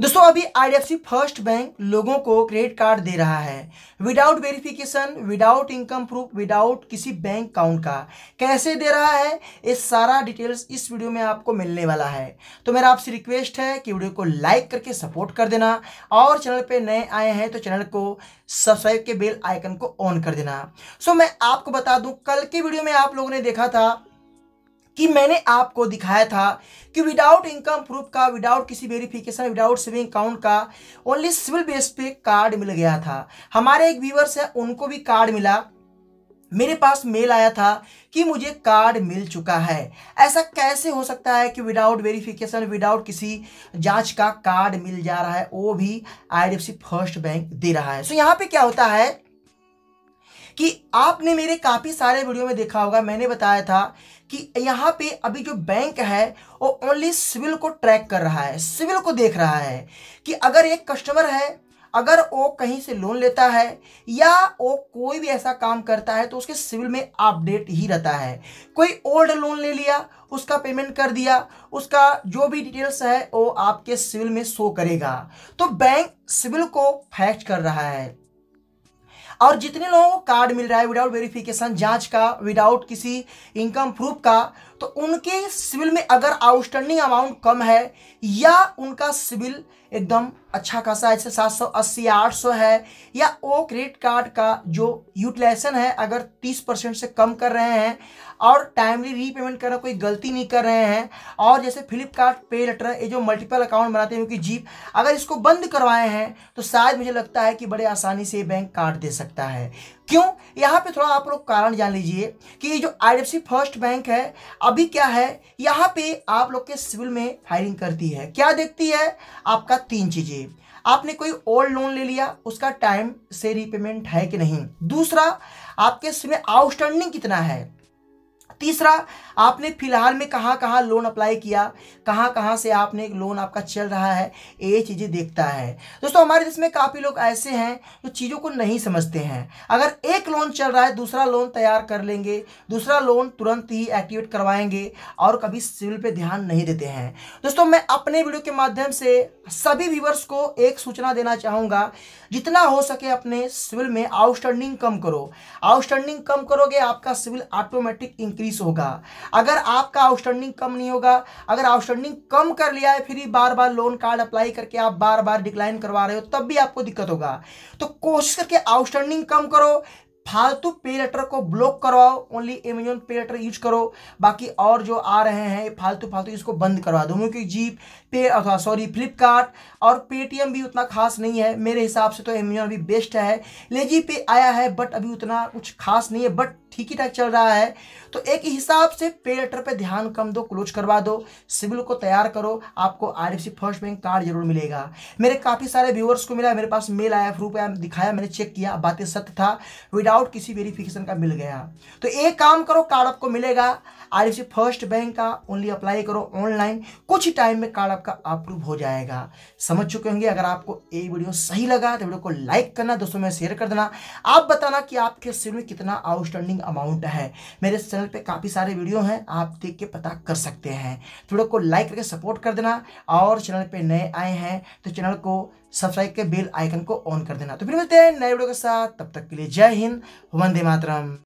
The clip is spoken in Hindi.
दोस्तों अभी आई फर्स्ट बैंक लोगों को क्रेडिट कार्ड दे रहा है without verification without income proof without किसी बैंक अकाउंट का कैसे दे रहा है ये सारा डिटेल्स इस वीडियो में आपको मिलने वाला है तो मेरा आपसे रिक्वेस्ट है कि वीडियो को लाइक करके सपोर्ट कर देना और चैनल पे नए आए हैं तो चैनल को सब्सक्राइब के बेल आइकन को ऑन कर देना सो मैं आपको बता दूँ कल के वीडियो में आप लोगों ने देखा था कि मैंने आपको दिखाया था कि विदाउट इनकम प्रूफ का विदाउट किसी वेरिफिकेशन विदाउट सेविंग अकाउंट का ओनली सिविल बेस पे कार्ड मिल गया था हमारे एक व्यूवर्स है उनको भी कार्ड मिला मेरे पास मेल आया था कि मुझे कार्ड मिल चुका है ऐसा कैसे हो सकता है कि विदाउट वेरिफिकेशन विदाउट किसी जांच का कार्ड मिल जा रहा है वो भी आई फर्स्ट बैंक दे रहा है सो so यहाँ पे क्या होता है कि आपने मेरे काफ़ी सारे वीडियो में देखा होगा मैंने बताया था कि यहाँ पे अभी जो बैंक है वो ओनली सिविल को ट्रैक कर रहा है सिविल को देख रहा है कि अगर एक कस्टमर है अगर वो कहीं से लोन लेता है या वो कोई भी ऐसा काम करता है तो उसके सिविल में अपडेट ही रहता है कोई ओल्ड लोन ले लिया उसका पेमेंट कर दिया उसका जो भी डिटेल्स है वो आपके सिविल में शो करेगा तो बैंक सिविल को फैक्ट कर रहा है और जितने लोगों को कार्ड मिल रहा है विदाउट वेरिफिकेशन जांच का विदाउट किसी इनकम प्रूफ का तो उनके सिविल में अगर आउटस्टैंडिंग अमाउंट कम है या उनका सिविल एकदम अच्छा खासा ऐसे सात सौ अस्सी आठ सौ है या वो क्रेडिट कार्ड का जो यूटिलाइजेशन है अगर तीस परसेंट से कम कर रहे हैं और टाइमली रीपेमेंट करना कोई गलती नहीं कर रहे हैं और जैसे फ्लिपकार्ट पे लेटर ये जो मल्टीपल अकाउंट बनाते हैं क्योंकि जीप अगर इसको बंद करवाए हैं तो शायद मुझे लगता है कि बड़े आसानी से बैंक कार्ड दे सकता है क्यों यहाँ पे थोड़ा आप लोग कारण जान लीजिए कि ये जो आई फर्स्ट बैंक है अभी क्या है यहाँ पे आप लोग के सिविल में फायरिंग करती है क्या देखती है आपका तीन चीजें आपने कोई ओल्ड लोन ले लिया उसका टाइम से रिपेमेंट है कि नहीं दूसरा आपके सिविल आउटस्टैंडिंग कितना है तीसरा आपने फिलहाल में कहाँ कहाँ लोन अप्लाई किया कहाँ कहाँ से आपने लोन आपका चल रहा है ये चीज़ें देखता है दोस्तों हमारे देश में काफ़ी लोग ऐसे हैं जो चीज़ों को नहीं समझते हैं अगर एक लोन चल रहा है दूसरा लोन तैयार कर लेंगे दूसरा लोन तुरंत ही एक्टिवेट करवाएंगे और कभी सिविल पर ध्यान नहीं देते हैं दोस्तों मैं अपने वीडियो के माध्यम से सभी व्यूवर्स को एक सूचना देना चाहूँगा जितना हो सके अपने सिविल में आउटस्टैंडिंग कम करो आउटस्टैंडिंग कम करोगे आपका सिविल ऑटोमेटिक इंक्रीज इंक्रीज होगा अगर आपका आउटस्टैंडिंग कम नहीं होगा अगर आउटस्टैंडिंग कम कर लिया है फिर बार बार लोन कार्ड अप्लाई करके आप बार बार डिक्लाइन करवा रहे हो तब भी आपको दिक्कत होगा तो कोशिश करके आउटस्टैंडिंग कम करो फालतू पे लेटर को ब्लॉक करवाओ only Amazon pay later use करो बाकी और जो आ रहे हैं फालतू फालतू इसको बंद करवा दो क्योंकि जीप पे अथवा सॉरी फ्लिपकार्ट और पेटीएम भी उतना खास नहीं है मेरे हिसाब से तो एमेजॉन अभी बेस्ट है लेजी पे आया है बट अभी उतना कुछ खास नहीं है बट ठीक ही ठाक चल रहा है तो एक हिसाब से पे लेटर पर ध्यान कम दो क्लोज करवा दो सिविल को तैयार करो आपको आर फर्स्ट बैंक कार्ड जरूर मिलेगा मेरे काफ़ी सारे व्यूअर्स को मिला मेरे पास मेल आया प्रूफ आया दिखाया मैंने चेक किया बातें सत्य था विदाउट विदाउट किसी वेरिफिकेशन का मिल गया तो एक काम करो कार्ड आपको मिलेगा आर फर्स्ट बैंक का ओनली अप्लाई करो ऑनलाइन कुछ ही टाइम में कार्ड आपका अप्रूव हो जाएगा समझ चुके होंगे अगर आपको ये वीडियो सही लगा तो वीडियो को लाइक करना दोस्तों में शेयर कर देना आप बताना कि आपके सिर में कितना आउटस्टैंडिंग अमाउंट है मेरे चैनल पर काफ़ी सारे वीडियो हैं आप देख के पता कर सकते हैं तो वीडियो को लाइक करके सपोर्ट कर देना और चैनल पर नए आए हैं तो चैनल को सब्सक्राइब के बेल आइकन को ऑन कर देना तो फिर मिलते हैं नए वीडियो के साथ तब तक के लिए जय हिंद वंदे मातरम